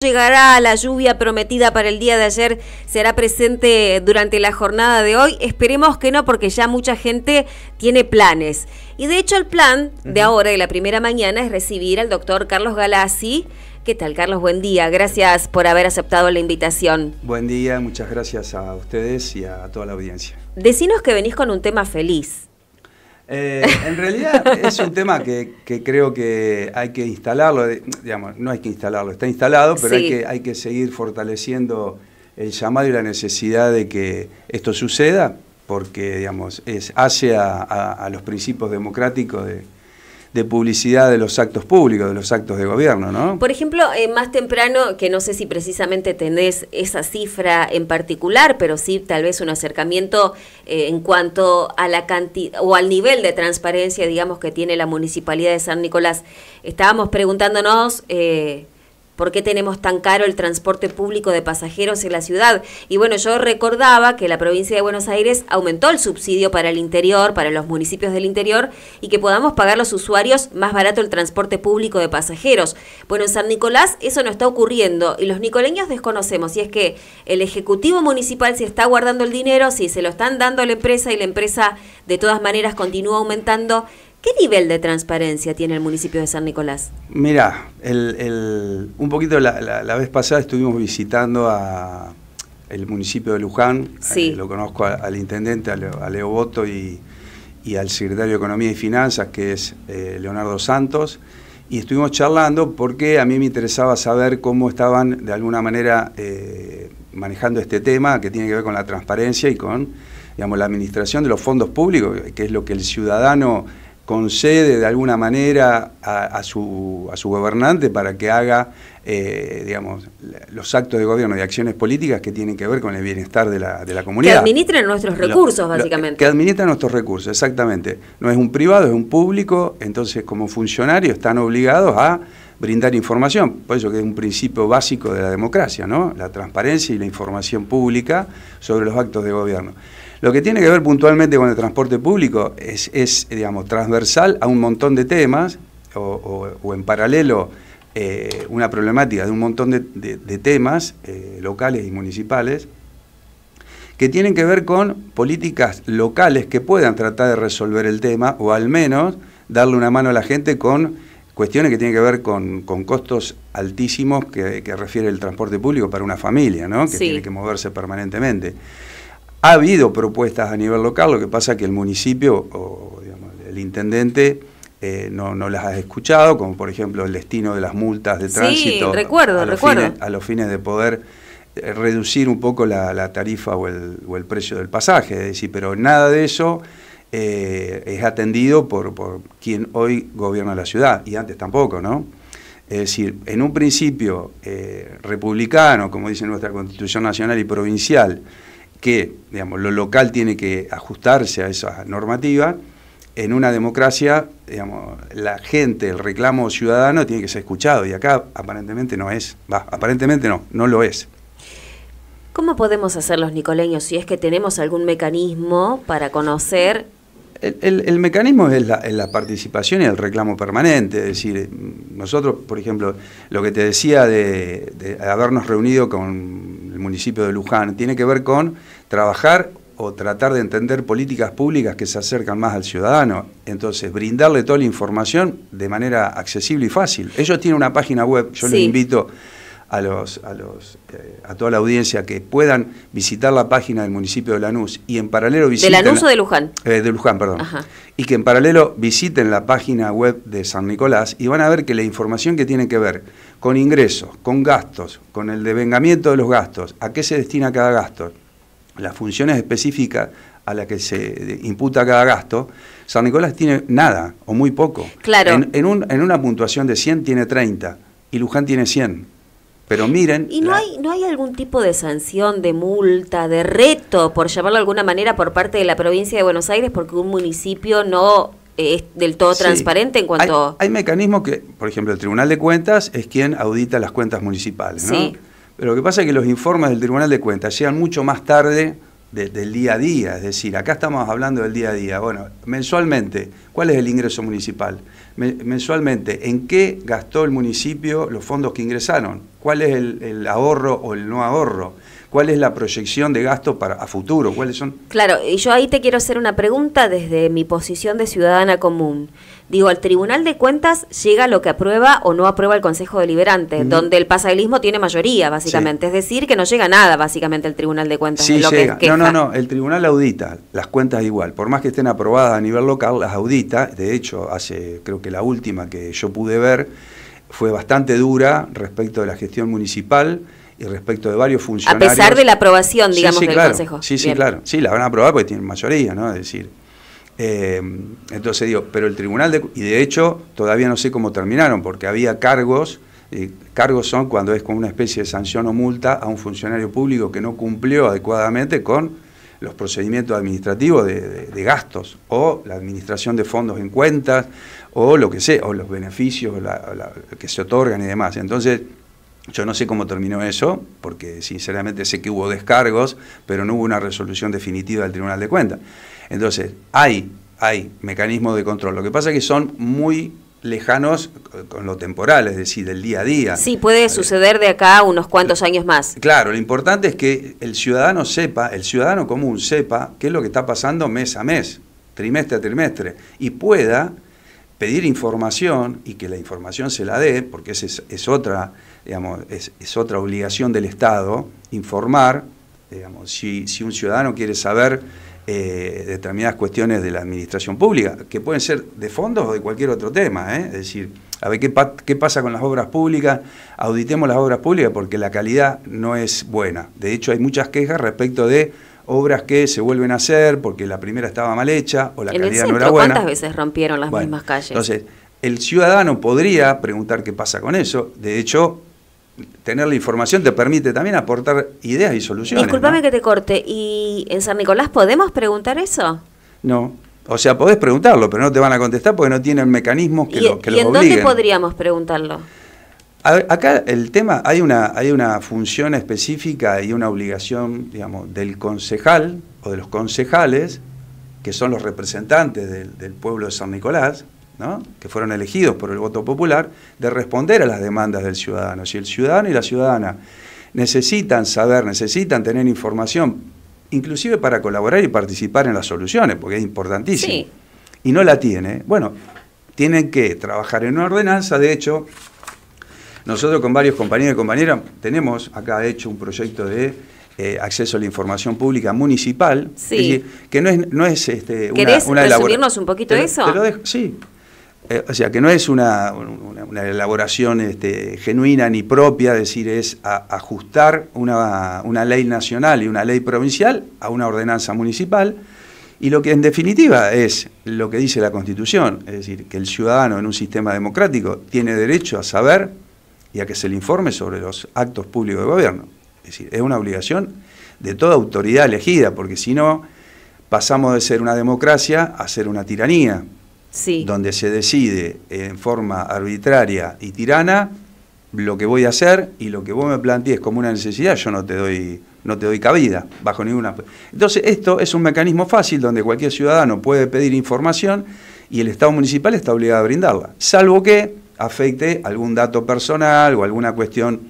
Llegará la lluvia prometida para el día de ayer, será presente durante la jornada de hoy. Esperemos que no, porque ya mucha gente tiene planes. Y de hecho el plan de ahora, de la primera mañana, es recibir al doctor Carlos Galassi. ¿Qué tal, Carlos? Buen día. Gracias por haber aceptado la invitación. Buen día, muchas gracias a ustedes y a toda la audiencia. Decinos que venís con un tema feliz. Eh, en realidad es un tema que, creo que hay que instalarlo, digamos, no hay que instalarlo, está instalado, pero hay, que, hay que seguir fortaleciendo el llamado y la necesidad de que esto suceda, porque digamos, es, hace a los principios democráticos de, de publicidad de los actos públicos, de los actos de gobierno, ¿no? Por ejemplo, eh, más temprano, que no sé si precisamente tenés esa cifra en particular, pero sí tal vez un acercamiento eh, en cuanto a la cantidad o al nivel de transparencia, digamos, que tiene la municipalidad de San Nicolás. Estábamos preguntándonos... Eh, ¿Por qué tenemos tan caro el transporte público de pasajeros en la ciudad? Y bueno, yo recordaba que la provincia de Buenos Aires aumentó el subsidio para el interior, para los municipios del interior, y que podamos pagar los usuarios más barato el transporte público de pasajeros. Bueno, en San Nicolás eso no está ocurriendo y los nicoleños desconocemos. Y es que el Ejecutivo Municipal si está guardando el dinero, si se lo están dando a la empresa y la empresa de todas maneras continúa aumentando ¿Qué nivel de transparencia tiene el municipio de San Nicolás? Mira, un poquito la, vez pasada estuvimos visitando a el municipio de Luján, eh, lo conozco al intendente, a Leo, Boto y, al secretario de Economía y Finanzas, que es eh, Leonardo Santos, y estuvimos charlando porque a mí me interesaba saber cómo estaban de alguna manera eh, manejando este tema que tiene que ver con la transparencia y con digamos, la administración de los fondos públicos, que es lo que el ciudadano concede de alguna manera a, su, a su, gobernante para que haga eh, digamos, los actos de gobierno y acciones políticas que tienen que ver con el bienestar de la, de la comunidad. Que administren nuestros recursos, básicamente. que administren nuestros recursos, exactamente. No es un privado, es un público, entonces como funcionarios están obligados a brindar información. Por eso que es un principio básico de la democracia, ¿no? La transparencia y la información pública sobre los actos de gobierno. Lo que tiene que ver puntualmente con el transporte público es, digamos, transversal a un montón de temas o, en paralelo eh, una problemática de un montón de, temas eh, locales y municipales que tienen que ver con políticas locales que puedan tratar de resolver el tema o al menos darle una mano a la gente con cuestiones que tienen que ver con, costos altísimos que, refiere el transporte público para una familia, ¿no? que tiene que moverse permanentemente. Ha habido propuestas a nivel local, lo que pasa que el municipio o el intendente eh, no, las ha escuchado, como por ejemplo el destino de las multas de tránsito. Sí, recuerdo, a los recuerdo. Fines, a los fines de poder eh, reducir un poco la, tarifa o el, precio del pasaje, es decir, pero nada de eso eh, es atendido por, por quien hoy gobierna la ciudad, y antes tampoco, ¿no? Es decir, en un principio republicano, como dice nuestra Constitución Nacional y Provincial, que digamos, lo local tiene que ajustarse a esa normativa, en una democracia digamos, la gente, el reclamo ciudadano tiene que ser escuchado y acá aparentemente no es, va, aparentemente no, no lo es. ¿Cómo podemos hacer los nicoleños si es que tenemos algún mecanismo para conocer el, mecanismo es la, participación y el reclamo permanente. Es decir, nosotros, por ejemplo, lo que te decía de, habernos reunido con el municipio de Luján tiene que ver con trabajar o tratar de entender políticas públicas que se acercan más al ciudadano. Entonces, brindarle toda la información de manera accesible y fácil. Ellos tienen una página web, yo les invito a, los, a, los, eh, a toda la audiencia que puedan visitar la página del municipio de Lanús y en paralelo visiten... ¿De Lanús o de Luján? Eh, de Luján, perdón. Y que en paralelo visiten la página web de San Nicolás y van a ver que la información que tiene que ver con ingresos, con gastos, con el devengamiento de los gastos, a qué se destina cada gasto, las funciones específicas a las que se eh, imputa cada gasto, San Nicolás tiene nada o muy poco. Claro. En, en una puntuación de 100 tiene 30 y Luján tiene 100. Pero miren. ¿Y no, hay, no hay algún tipo de sanción, de multa, de reto, por llamarlo de alguna manera, por parte de la provincia de Buenos Aires porque un municipio no eh, es del todo transparente en cuanto... Hay, hay, mecanismos que, por ejemplo, el Tribunal de Cuentas es quien audita las cuentas municipales, ¿no? Pero lo que pasa es que los informes del Tribunal de Cuentas llegan mucho más tarde del día a día. Es decir, acá estamos hablando del día a día. Bueno, mensualmente, ¿cuál es el ingreso municipal? mensualmente, ¿en qué gastó el municipio los fondos que ingresaron? ¿Cuál es el, ahorro o el no ahorro? ¿Cuál es la proyección de gasto para a futuro? ¿Cuáles son? Claro, y yo ahí te quiero hacer una pregunta desde mi posición de ciudadana común. Digo, ¿al Tribunal de Cuentas llega lo que aprueba o no aprueba el Consejo Deliberante, donde el pasadilismo tiene mayoría, básicamente. Es decir, que no llega nada, básicamente, el Tribunal de Cuentas. Sí, llega. no, no, no. El Tribunal audita las cuentas igual. Por más que estén aprobadas a nivel local, las audita. De hecho, hace, creo que la última que yo pude ver fue bastante dura respecto de la gestión municipal y respecto de varios funcionarios. A pesar de la aprobación, digamos, del Consejo. Sí, sí, claro. Sí, la van a aprobar porque tienen mayoría, ¿no? Es decir. Eh, entonces digo, pero el tribunal, de, y de hecho todavía no sé cómo terminaron, porque había cargos, y cargos son cuando es como una especie de sanción o multa a un funcionario público que no cumplió adecuadamente con los procedimientos administrativos de, gastos o la administración de fondos en cuentas o lo que sea, o los beneficios que se otorgan y demás. Entonces, yo no sé cómo terminó eso, porque sinceramente sé que hubo descargos, pero no hubo una resolución definitiva del Tribunal de Cuentas. Entonces, hay, hay mecanismos de control. Lo que pasa es que son muy lejanos con lo temporal, es decir, del día a día. Sí, puede suceder de acá unos cuantos años más. Claro, lo importante es que el ciudadano sepa, el ciudadano común sepa qué es lo que está pasando mes a mes, trimestre a trimestre, y pueda pedir información y que la información se la dé, porque esa es, otra, digamos, es, otra obligación del Estado, informar, digamos, si, si un ciudadano quiere saber eh, determinadas cuestiones de la administración pública, que pueden ser de fondos o de cualquier otro tema. ¿eh? Es decir, a ver qué, qué pasa con las obras públicas, auditemos las obras públicas porque la calidad no es buena. De hecho, hay muchas quejas respecto de obras que se vuelven a hacer porque la primera estaba mal hecha o la calidad no era buena. ¿Cuántas veces rompieron las mismas calles? Entonces, el ciudadano podría preguntar qué pasa con eso. De hecho, tener la información te permite también aportar ideas y soluciones. Disculpame que te corte, ¿y en San Nicolás podemos preguntar eso? No. O sea, podés preguntarlo, pero no te van a contestar porque no tienen mecanismos que, lo, que ¿y ¿Y en dónde podríamos preguntarlo? acá el tema, hay una, hay una función específica y una obligación, digamos, del concejal o de los concejales, que son los representantes del pueblo de San Nicolás, que fueron elegidos por el voto popular, de responder a las demandas del ciudadano. Si el ciudadano y la ciudadana necesitan saber, necesitan tener información, inclusive para colaborar y participar en las soluciones, porque es importantísimo, y no la tiene, bueno, tienen que trabajar en una ordenanza, de hecho, nosotros con varios compañeros y compañeras tenemos acá hecho un proyecto de eh, acceso a la información pública municipal, que no es, no es este, ¿Querés un poquito eso? sí, eh, o sea, que no es una, elaboración este, genuina ni propia, es decir, es ajustar una, una, ley nacional y una ley provincial a una ordenanza municipal. Y lo que en definitiva es lo que dice la Constitución, es decir, que el ciudadano en un sistema democrático tiene derecho a saber y a que se le informe sobre los actos públicos de gobierno. Es decir, es una obligación de toda autoridad elegida, porque si no, pasamos de ser una democracia a ser una tiranía donde se decide en forma arbitraria y tirana lo que voy a hacer y lo que vos me plantees como una necesidad, yo no te doy no te doy cabida bajo ninguna. Entonces, esto es un mecanismo fácil donde cualquier ciudadano puede pedir información y el Estado municipal está obligado a brindarla, salvo que afecte algún dato personal o alguna cuestión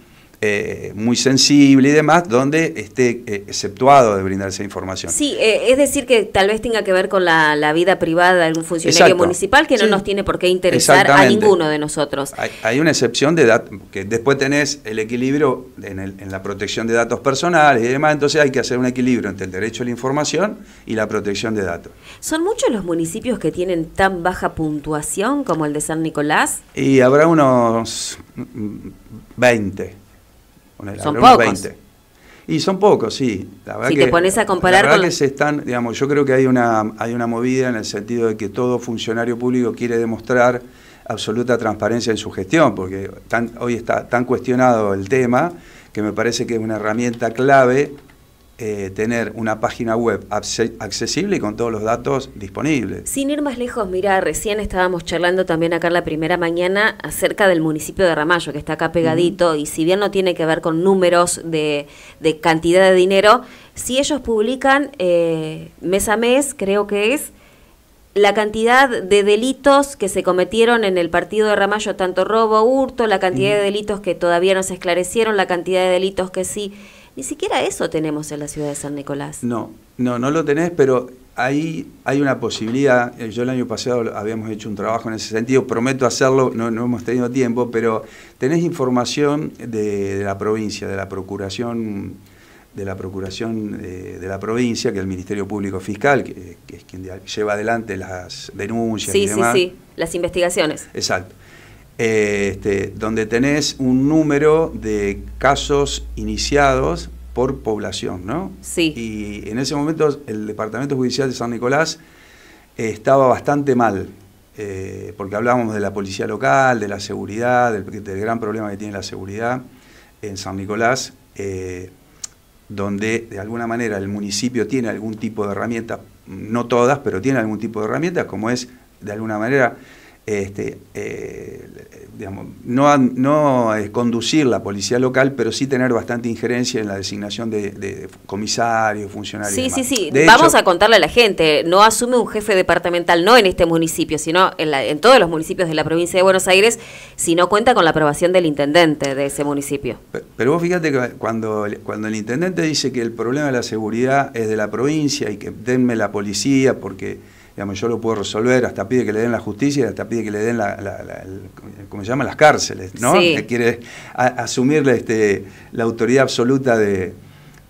eh, muy sensible y demás, donde esté eh, exceptuado de brindar esa información. Sí, eh, es decir, que tal vez tenga que ver con la, vida privada de algún funcionario municipal que no nos tiene por qué interesar a ninguno de nosotros. Hay, una excepción de datos, que después tenés el equilibrio en, en, la protección de datos personales y demás, entonces hay que hacer un equilibrio entre el derecho a la información y la protección de datos. ¿Son muchos los municipios que tienen tan baja puntuación como el de San Nicolás? Y habrá unos 20. Mm, son pocos. Y son pocos, sí. La si te pones a comparar están, digamos, yo creo que hay una, hay una movida en el sentido de que todo funcionario público quiere demostrar absoluta transparencia en su gestión, porque tan, hoy está tan cuestionado el tema que me parece que es una herramienta clave eh, tener una página web accesible y con todos los datos disponibles. Sin ir más lejos, mira, recién estábamos charlando también acá la primera mañana acerca del municipio de Ramallo, que está acá pegadito, y si bien no tiene que ver con números de, de cantidad de dinero, si ellos publican eh, mes a mes, creo que es, la cantidad de delitos que se cometieron en el partido de Ramallo, tanto robo, hurto, la cantidad de delitos que todavía no se esclarecieron, la cantidad de delitos que sí ni siquiera eso tenemos en la ciudad de San Nicolás. No, no, no lo tenés, pero ahí hay una posibilidad. Eh, yo el año pasado habíamos hecho un trabajo en ese sentido, prometo hacerlo, no, no hemos tenido tiempo, pero tenés información de, la provincia, de la Procuración de la Procuración de, la provincia, que es el Ministerio Público Fiscal, que, es quien lleva adelante las denuncias y demás. Sí, sí, las investigaciones. Exacto. Este, donde tenés un número de casos iniciados por población, ¿no? Sí. Y en ese momento el Departamento Judicial de San Nicolás eh, estaba bastante mal, eh, porque hablábamos de la policía local, de la seguridad, del, gran problema que tiene la seguridad en San Nicolás, eh, donde de alguna manera el municipio tiene algún tipo de herramienta, no todas, pero tiene algún tipo de herramienta, como es de alguna manera este, eh, digamos, no, no eh, conducir la policía local, pero sí tener bastante injerencia en la designación de, comisarios, funcionarios. Sí, sí, sí. Vamos a contarle a la gente, no asume un jefe departamental, no en este municipio, sino en, en todos los municipios de la provincia de Buenos Aires, si no cuenta con la aprobación del intendente de ese municipio. Pero, vos fíjate que cuando, cuando el intendente dice que el problema de la seguridad es de la provincia y que denme la policía porque yo lo puedo resolver, hasta pide que le den la justicia, hasta pide que le den la, las cárceles, ¿no? Eh, quiere asumir asumirle este, la autoridad absoluta de,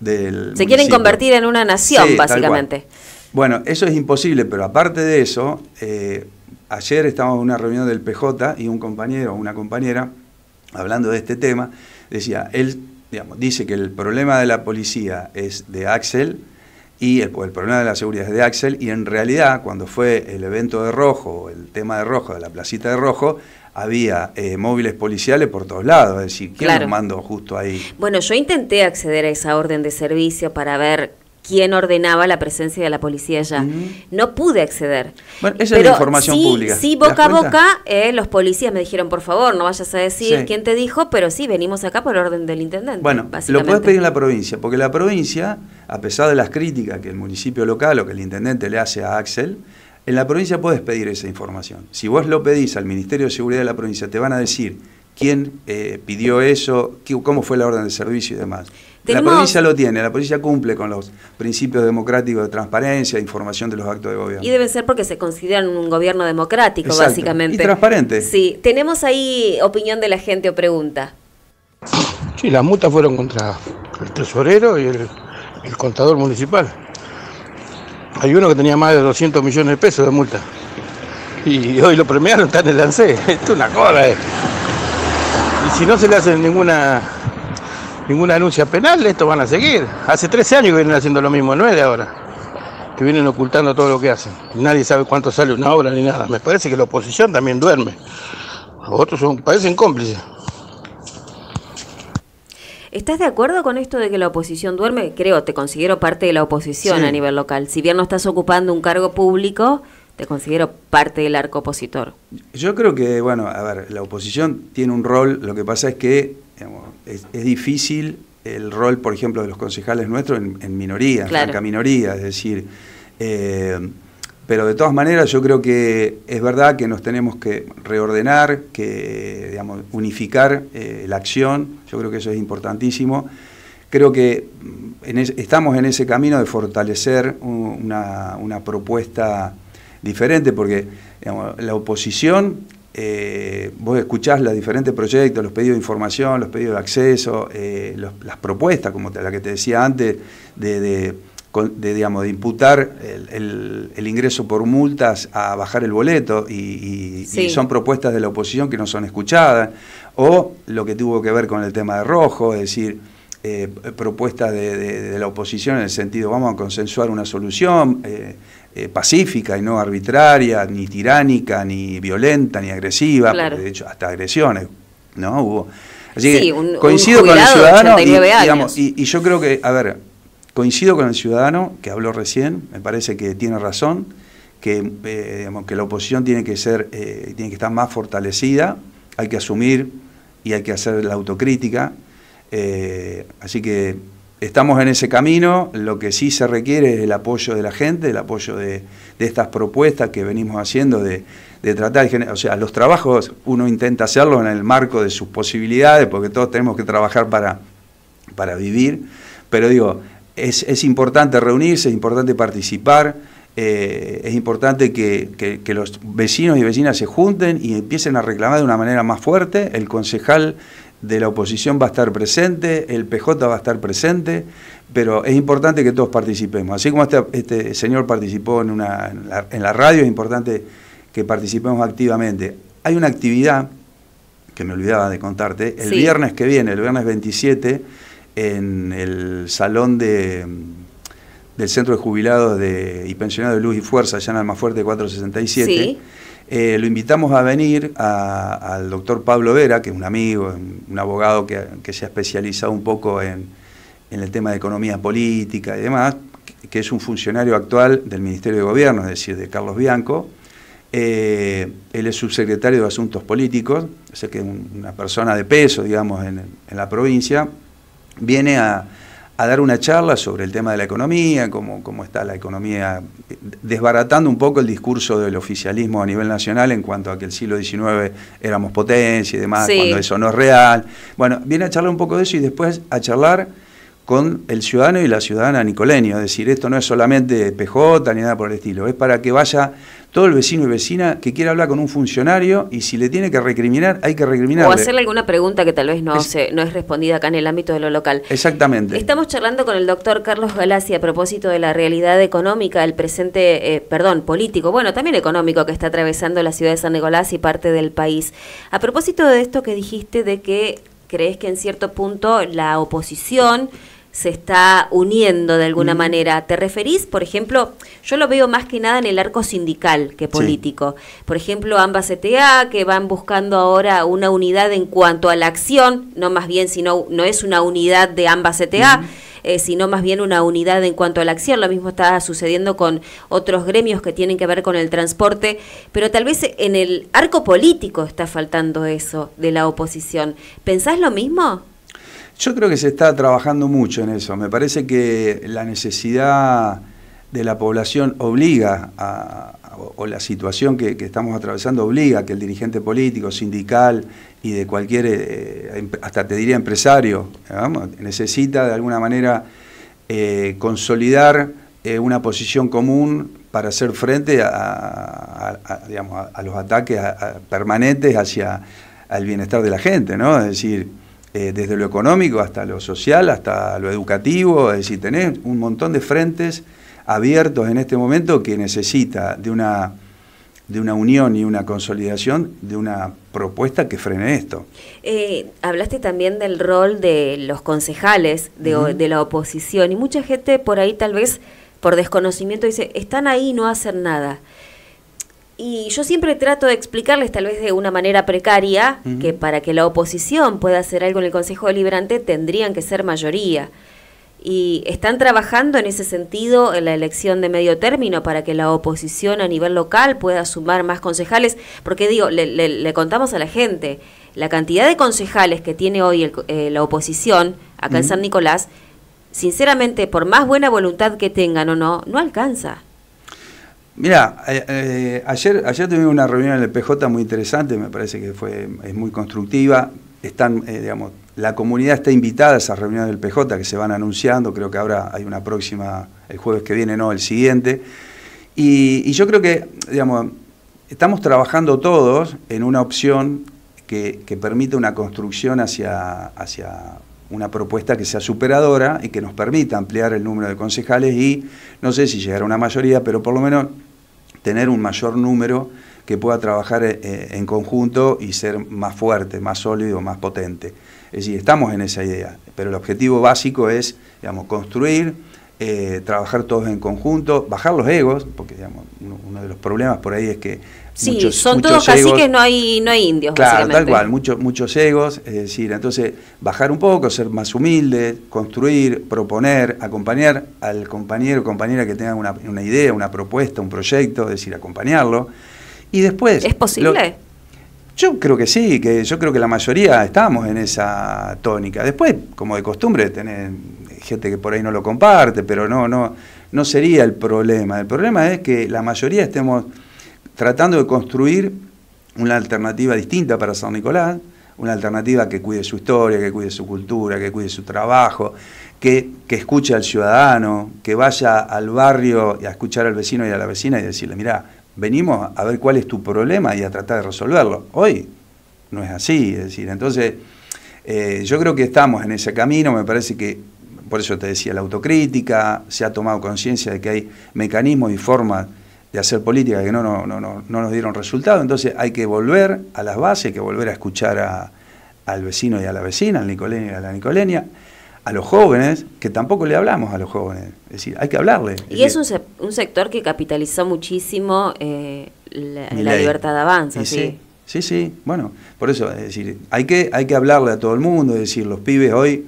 del... Se quieren convertir en una nación, básicamente. Bueno, eso es imposible, pero aparte de eso, eh, ayer estábamos en una reunión del PJ y un compañero una compañera, hablando de este tema, decía, él digamos, dice que el problema de la policía es de Axel, y el, problema de la seguridad es de Axel, y en realidad cuando fue el evento de Rojo, el tema de Rojo, de la placita de Rojo, había eh, móviles policiales por todos lados, es decir, qué claro. mandó justo ahí? Bueno, yo intenté acceder a esa orden de servicio para ver ¿Quién ordenaba la presencia de la policía allá. No pude acceder. Bueno, esa es la información pública. Sí, boca a boca, eh, los policías me dijeron, por favor, no vayas a decir quién te dijo, pero sí, venimos acá por orden del intendente. Bueno, lo puedes pedir en la provincia, porque la provincia, a pesar de las críticas que el municipio local o que el intendente le hace a Axel, en la provincia puedes pedir esa información. Si vos lo pedís al Ministerio de Seguridad de la provincia, te van a decir quién eh, pidió eso, cómo fue la orden de servicio y demás. La provincia lo tiene, la provincia cumple con los principios democráticos de transparencia, información de los actos de gobierno. Y deben ser porque se consideran un gobierno democrático, básicamente. Y transparente. Sí, tenemos ahí opinión de la gente o pregunta. Sí, las multas fueron contra el tesorero y el, contador municipal. Hay uno que tenía más de 200 millones de pesos de multa. Y hoy lo premiaron, está en el lancé. Esto es una cosa. Eh. Y si no se le hacen ninguna ninguna anuncia penal, esto van a seguir. Hace 13 años que vienen haciendo lo mismo, no es ahora, que vienen ocultando todo lo que hacen. Nadie sabe cuánto sale una obra ni nada. Me parece que la oposición también duerme. Otros parecen cómplices. ¿Estás de acuerdo con esto de que la oposición duerme? Creo, te considero parte de la oposición a nivel local. Si bien no estás ocupando un cargo público, te considero parte del arco opositor. Yo creo que, bueno, a ver, la oposición tiene un rol, lo que pasa es que es, difícil el rol, por ejemplo, de los concejales nuestros en, en minoría, en la minoría, es decir, eh, pero de todas maneras yo creo que es verdad que nos tenemos que reordenar, que unificar eh, la acción, yo creo que eso es importantísimo. Creo que mm, estamos en ese camino de fortalecer una, propuesta diferente, porque la oposición eh, vos escuchás los diferentes proyectos, los pedidos de información, los pedidos de acceso, eh, las propuestas, como la que te decía antes, de, digamos, de imputar el, ingreso por multas a bajar el boleto, y, son propuestas de la oposición que no son escuchadas, o lo que tuvo que ver con el tema de rojo, es decir, eh, propuestas de, la oposición en el sentido, vamos a consensuar una solución eh, eh, pacífica y no arbitraria, ni tiránica, ni violenta, ni agresiva, de hecho hasta agresiones, ¿no? Hubo. Así que coincido con el ciudadano y, yo creo que, a ver, coincido con el ciudadano que habló recién, me parece que tiene razón, que, eh, digamos, que la oposición tiene que ser, tiene que estar más fortalecida, hay que asumir y hay que hacer la autocrítica eh, así que estamos en ese camino, lo que sí se requiere es el apoyo de la gente, el apoyo de, estas propuestas que venimos haciendo de, de tratar, o sea, los trabajos uno intenta hacerlos en el marco de sus posibilidades, porque todos tenemos que trabajar para, para vivir, pero digo, es, importante reunirse, es importante participar, eh, es importante que, que, los vecinos y vecinas se junten y empiecen a reclamar de una manera más fuerte. El concejal de la oposición va a estar presente, el PJ va a estar presente, pero es importante que todos participemos. Así como este, este señor participó en, una, en, la, radio, es importante que participemos activamente. Hay una actividad que me olvidaba de contarte, el viernes que viene, el viernes 27, en el salón de, del Centro de Jubilados de, y Pensionados de Luz y Fuerza, allá en Almafuerte 467. Sí eh, lo invitamos a venir al doctor Pablo Vera, que es un amigo, un abogado que, se ha especializado un poco en, el tema de economía política y demás, que es un funcionario actual del Ministerio de Gobierno, es decir, de Carlos Bianco. Eh, él es subsecretario de Asuntos Políticos, o sea que es una persona de peso, digamos, en la provincia. Viene a, a dar una charla sobre el tema de la economía, cómo, cómo está la economía, desbaratando un poco el discurso del oficialismo a nivel nacional en cuanto a que el siglo XIX éramos potencia y demás, cuando eso no es real. Bueno, viene a charlar un poco de eso y después a charlar con el ciudadano y la ciudadana nicoleño, es decir, esto no es solamente PJ ni nada por el estilo, es para que vaya todo el vecino y vecina que quiera hablar con un funcionario y si le tiene que recriminar, hay que recriminar. O hacerle alguna pregunta que tal vez no, es, se, no es respondida acá en el ámbito de lo local. Exactamente. Estamos charlando con el doctor Carlos Galassi a propósito de la realidad económica, el presente, eh, perdón, político, bueno, también económico que está atravesando la ciudad de San Nicolás y parte del país. A propósito de esto que dijiste de que crees que en cierto punto la oposición se está uniendo de alguna manera. ¿Te referís, por ejemplo, yo lo veo más que nada en el arco sindical que político? Por ejemplo, ambas CTA e que van buscando ahora una unidad en cuanto a la acción, no más bien, sino no es una unidad de ambas CTA. E eh, sino más bien una unidad en cuanto a la acción. Lo mismo está sucediendo con otros gremios que tienen que ver con el transporte, pero tal vez en el arco político está faltando eso de la oposición. ¿Pensás lo mismo? Yo creo que se está trabajando mucho en eso. Me parece que la necesidad de la población obliga o la situación que, estamos atravesando obliga que el dirigente político, sindical y de cualquier, eh, em, hasta te diría empresario, necesita de alguna manera eh, consolidar eh, una posición común para hacer frente a, los ataques permanentes hacia el bienestar de la gente, ¿no? Es decir, eh, desde lo económico hasta lo social, hasta lo educativo, es decir, tenés un montón de frentes abiertos en este momento que necesita de una, de una unión y una consolidación de una propuesta que frene esto. Eh, hablaste también del rol de los concejales de, de, la oposición y mucha gente por ahí tal vez por desconocimiento dice, están ahí y no hacen nada. Y yo siempre trato de explicarles, tal vez de una manera precaria, que para que la oposición pueda hacer algo en el Consejo Deliberante tendrían que ser mayoría. Y están trabajando en ese sentido en la elección de medio término para que la oposición a nivel local pueda sumar más concejales, porque digo, le, contamos a la gente, la cantidad de concejales que tiene hoy eh, la oposición acá en San Nicolás, sinceramente, por más buena voluntad que tengan o no, no alcanza. Mira, eh, eh, ayer, ayer tuvimos una reunión en el PJ muy interesante, me parece que fue, es muy constructiva. Están, eh, digamos, la comunidad está invitada a esas reuniones del PJ que se van anunciando, creo que ahora hay una próxima, el jueves que viene, no, el siguiente. Y, yo creo que, digamos, estamos trabajando todos en una opción que, que permite una construcción hacia, hacia una propuesta que sea superadora y que nos permita ampliar el número de concejales y no sé si llegar a una mayoría, pero por lo menos tener un mayor número que pueda trabajar eh, eh, en conjunto y ser más fuerte, más sólido, más potente. Es decir, estamos en esa idea, pero el objetivo básico es digamos, construir eh, trabajar todos en conjunto, bajar los egos, porque digamos, uno, de los problemas por ahí es que sí, son todos egos, caciques, no hay, no hay indios. Claro, tal cual, muchos muchos egos, es decir, entonces bajar un poco, ser más humilde, construir, proponer, acompañar al compañero o compañera que tenga una, idea, una propuesta, un proyecto, es decir, acompañarlo. Y después... ¿Es posible? yo creo que sí, que yo creo que la mayoría estamos en esa tónica. Después, como de costumbre, Tener gente que por ahí no lo comparte, pero no, no, no sería el problema. El problema es que la mayoría estemos tratando de construir una alternativa distinta para San Nicolás, una alternativa que cuide su historia, que cuide su cultura, que cuide su trabajo, que, que escuche al ciudadano, que vaya al barrio y a escuchar al vecino y a la vecina y decirle, mira, venimos a ver cuál es tu problema y a tratar de resolverlo. Hoy no es así, es decir, entonces eh, yo creo que estamos en ese camino, me parece que por eso te decía, la autocrítica, se ha tomado conciencia de que hay mecanismos y formas de hacer política que no, no, no, no nos dieron resultado, entonces hay que volver a las bases, hay que volver a escuchar al vecino y a la vecina, al nicoleño y a la nicoleña, a los jóvenes, que tampoco le hablamos a los jóvenes, es decir, hay que hablarle. Y es, un, un, sector que capitalizó muchísimo eh, la, libertad de avance, ¿sí? sí. Sí, sí, bueno, por eso, es decir, hay que, hay que hablarle a todo el mundo, es decir, los pibes hoy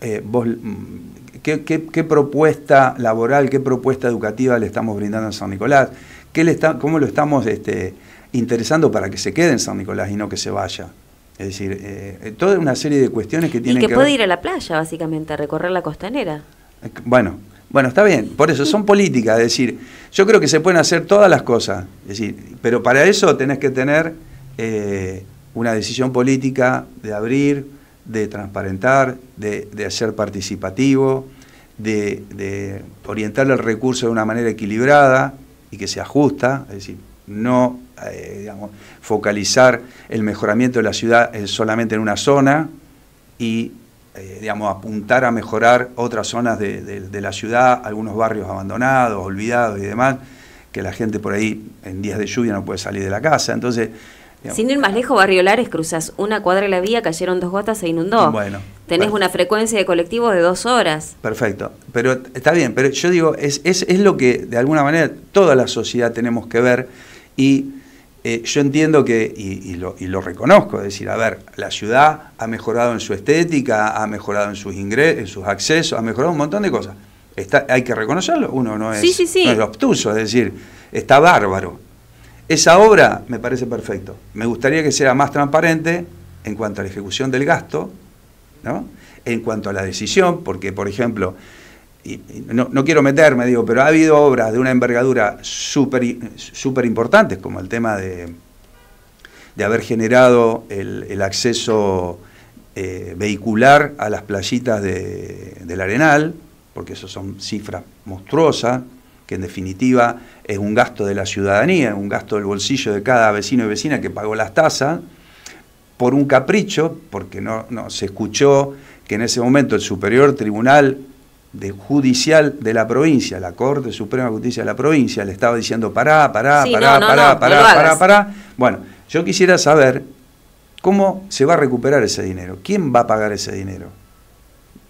eh, vos, mm, qué, propuesta laboral, qué propuesta educativa le estamos brindando a San Nicolás, qué le está, cómo lo estamos este, interesando para que se quede en San Nicolás y no que se vaya. Es decir, eh, eh, toda una serie de cuestiones que tienen que... Y que, puede ir a la playa, básicamente, a recorrer la costanera. Bueno, bueno, está bien, por eso son políticas, es decir, yo creo que se pueden hacer todas las cosas, decir, pero para eso tenés que tener una decisión política de abrir de transparentar, de, ser participativo, de, orientar el recurso de una manera equilibrada y que se ajusta, es decir, no eh, focalizar el mejoramiento de la ciudad eh, solamente en una zona y eh, digamos, apuntar a mejorar otras zonas de, de, la ciudad, algunos barrios abandonados, olvidados y demás, que la gente por ahí en días de lluvia no puede salir de la casa. Entonces, sin ir más lejos, Barrio Lares, cruzas una cuadra de la vía, cayeron dos gotas, e inundó. Bueno. Tenés una frecuencia de colectivo de dos horas. Perfecto. Pero está bien, pero yo digo, es, lo que de alguna manera toda la sociedad tenemos que ver y eh, yo entiendo que, y, lo, reconozco, es decir, a ver, la ciudad ha mejorado en su estética, ha mejorado en sus ingresos, en sus accesos, ha mejorado un montón de cosas. hay que reconocerlo, uno no es, No es obtuso, es decir, está bárbaro esa obra me parece perfecto. Me gustaría que sea más transparente en cuanto a la ejecución del gasto, ¿no? en cuanto a la decisión, porque, por ejemplo, no, quiero meterme, digo, pero ha habido obras de una envergadura súper super importantes, como el tema de, de haber generado el, acceso eh, vehicular a las playitas de, del Arenal, porque eso son cifras monstruosas, en definitiva es un gasto de la ciudadanía, un gasto del bolsillo de cada vecino y vecina que pagó las tasas, por un capricho, porque no, se escuchó que en ese momento el Superior Tribunal Judicial de la provincia, la Corte Suprema de Justicia de la provincia, le estaba diciendo pará, pará, pará, pará, pará, pará, Bueno, yo quisiera saber cómo se va a recuperar ese dinero, quién va a pagar ese dinero,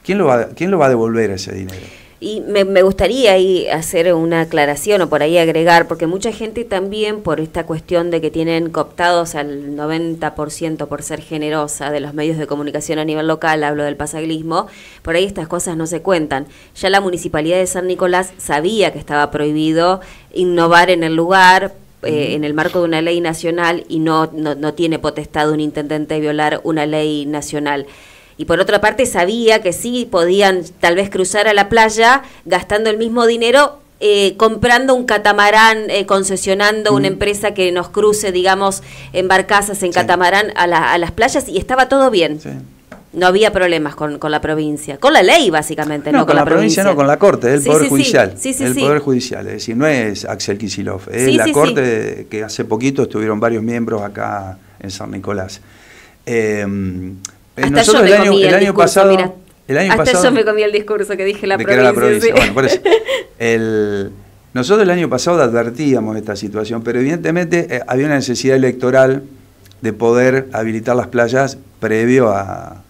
quién lo quién lo va a devolver ese dinero. Y me, gustaría ahí hacer una aclaración o por ahí agregar, porque mucha gente también por esta cuestión de que tienen cooptados al 90% por ser generosa de los medios de comunicación a nivel local, hablo del pasaglismo, por ahí estas cosas no se cuentan. Ya la municipalidad de San Nicolás sabía que estaba prohibido innovar en el lugar, eh, en el marco de una ley nacional y no, no, no, tiene potestad un intendente de violar una ley nacional y por otra parte sabía que sí podían tal vez cruzar a la playa gastando el mismo dinero eh, comprando un catamarán, eh, concesionando una mm. empresa que nos cruce, digamos, en barcazas, en catamarán a, las playas y estaba todo bien. No había problemas con, la provincia, con la ley básicamente, no, con, la, provincia, no, con la corte, el poder judicial, el poder judicial, es decir, no es Axel Kisilov, es la corte que hace poquito estuvieron varios miembros acá en San Nicolás. Eh, eh, nosotros el año, pasado. Mira, el me comí el discurso que dije la la provincia. Bueno, por eso. nosotros el año pasado advertíamos esta situación, pero evidentemente eh, había una necesidad electoral de poder habilitar las playas previo a,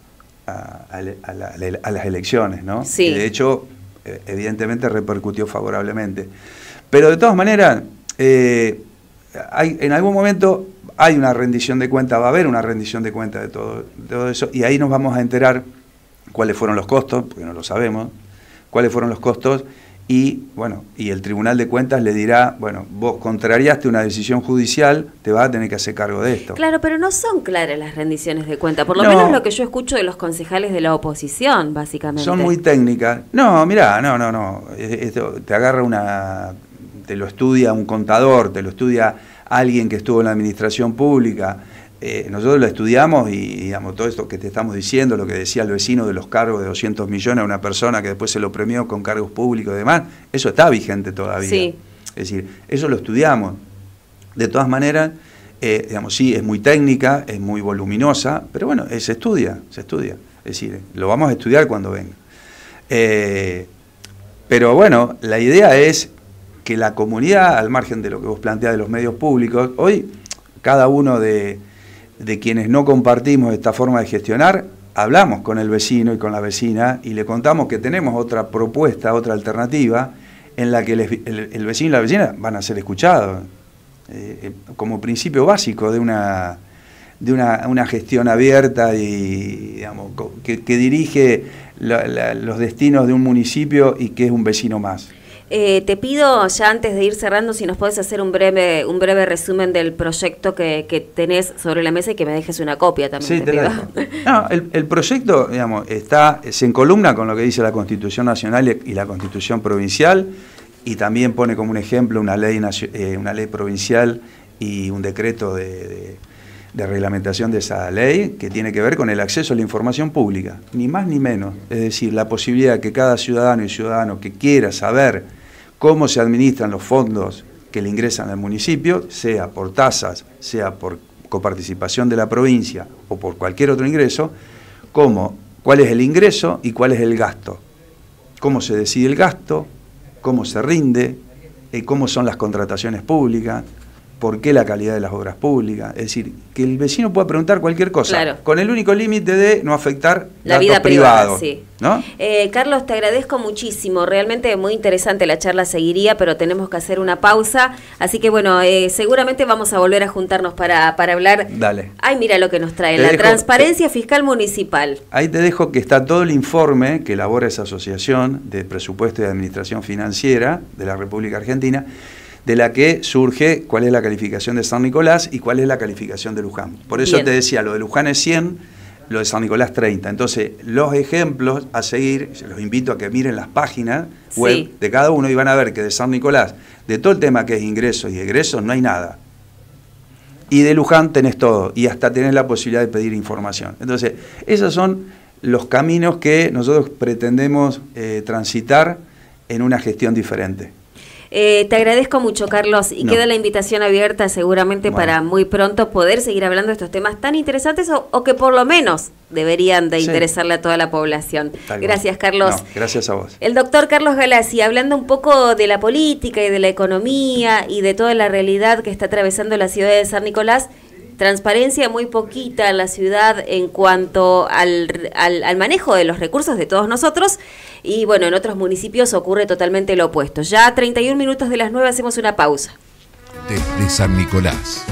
a, las elecciones, ¿no? Sí. de hecho, eh, evidentemente repercutió favorablemente. Pero de todas maneras, en algún momento hay una rendición de cuenta, va a haber una rendición de cuenta de todo, eso, y ahí nos vamos a enterar cuáles fueron los costos, porque no lo sabemos, cuáles fueron los costos, y bueno, y el Tribunal de Cuentas le dirá, bueno, vos contrariaste una decisión judicial, te vas a tener que hacer cargo de esto. Claro, pero no son claras las rendiciones de cuenta, por lo menos lo que yo escucho de los concejales de la oposición, básicamente. Son muy técnicas. No, mirá, no, no, no, te agarra una te lo estudia un contador, te lo estudia alguien que estuvo en la administración pública. Eh, nosotros lo estudiamos y todo esto que te estamos diciendo, lo que decía el vecino de los cargos de 200 millones a una persona que después se lo premió con cargos públicos y demás, eso está vigente todavía. Es decir, eso lo estudiamos. De todas maneras, eh, digamos, sí, es muy técnica, es muy voluminosa, pero bueno, eh, se estudia, se estudia. Es decir, lo vamos a estudiar cuando venga. pero bueno, la idea es que la comunidad, al margen de lo que vos planteás de los medios públicos, hoy cada uno de, quienes no compartimos esta forma de gestionar, hablamos con el vecino y con la vecina y le contamos que tenemos otra propuesta, otra alternativa, en la que el, vecino y la vecina van a ser escuchados, eh, como principio básico de una, de una, gestión abierta y que, dirige los destinos de un municipio y que es un vecino más. Eh, te pido, ya antes de ir cerrando, si nos puedes hacer un breve, un breve resumen del proyecto que, tenés sobre la mesa y que me dejes una copia también. Sí, te, no, el, proyecto, digamos, está, se encolumna con lo que dice la Constitución Nacional y la Constitución Provincial, y también pone como un ejemplo una ley, eh, una ley provincial y un decreto de de reglamentación de esa ley que tiene que ver con el acceso a la información pública, ni más ni menos. Es decir, la posibilidad que cada ciudadano y ciudadano que quiera saber cómo se administran los fondos que le ingresan al municipio, sea por tasas, sea por coparticipación de la provincia o por cualquier otro ingreso, cómo, cuál es el ingreso y cuál es el gasto, cómo se decide el gasto, cómo se rinde, y eh, cómo son las contrataciones públicas, por qué la calidad de las obras públicas. Es decir, que el vecino pueda preguntar cualquier cosa, con el único límite de no afectar la datos vida privada. ¿no? Eh, Carlos, te agradezco muchísimo. Realmente muy interesante la charla seguiría, pero tenemos que hacer una pausa. Así que bueno, eh, seguramente vamos a volver a juntarnos para, para hablar. Dale. Ay, mira lo que nos trae, la transparencia fiscal municipal. Ahí te dejo que está todo el informe que elabora esa asociación de presupuesto y administración financiera de la República Argentina de la que surge cuál es la calificación de San Nicolás y cuál es la calificación de Luján. Por eso te decía, lo de Luján es 100, lo de San Nicolás 30. Entonces, los ejemplos a seguir, los invito a que miren las páginas web de cada uno y van a ver que de San Nicolás, de todo el tema que es ingresos y egresos, no hay nada. Y de Luján tenés todo y hasta tenés la posibilidad de pedir información. Entonces, esos son los caminos que nosotros pretendemos eh, transitar en una gestión diferente. Eh, te agradezco mucho, Carlos, y queda la invitación abierta seguramente para muy pronto poder seguir hablando de estos temas tan interesantes o, que por lo menos deberían de interesarle a toda la población. gracias, Carlos. gracias a vos. El doctor Carlos Galassi, hablando un poco de la política y de la economía y de toda la realidad que está atravesando la ciudad de San Nicolás, transparencia muy poquita en la ciudad en cuanto al, manejo de los recursos de todos nosotros y bueno, en otros municipios ocurre totalmente lo opuesto. Ya a 31 minutos de las 9 hacemos una pausa. Desde San Nicolás.